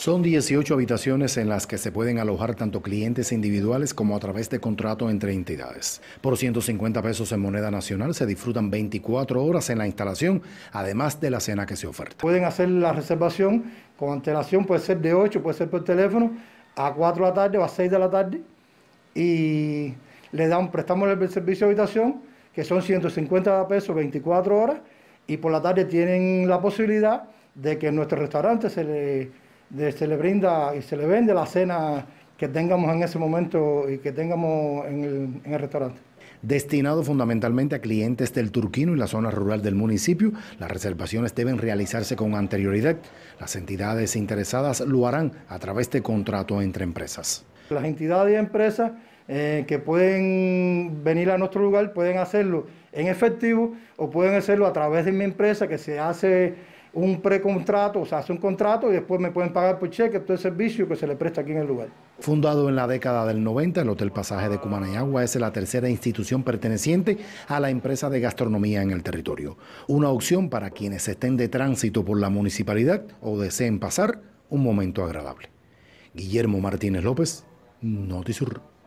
Son 18 habitaciones en las que se pueden alojar tanto clientes individuales como a través de contrato entre entidades. Por 150 pesos en moneda nacional se disfrutan 24 horas en la instalación, además de la cena que se oferta. Pueden hacer la reservación con antelación, puede ser de 8, puede ser por teléfono, a 4 de la tarde o a 6 de la tarde. Y le dan, prestamos el servicio de habitación, que son 150 pesos 24 horas, y por la tarde tienen la posibilidad de que en nuestro restaurante se le se le brinda y se le vende la cena que tengamos en ese momento y que tengamos en el, restaurante destinado fundamentalmente a clientes del Turquino y la zona rural del municipio. Las reservaciones deben realizarse con anterioridad. Las entidades interesadas lo harán a través de contrato entre empresas. Las entidades y empresas eh, que pueden venir a nuestro lugar pueden hacerlo en efectivo o pueden hacerlo a través de mi empresa que se hace un precontrato, o sea, hace un contrato y después me pueden pagar por cheque todo el servicio que se le presta aquí en el lugar. Fundado en la década del 90, el Hotel Pasaje de Cumanayagua es la tercera institución perteneciente a la empresa de gastronomía en el territorio. Una opción para quienes estén de tránsito por la municipalidad o deseen pasar un momento agradable. Guillermo Martínez López, Notisur.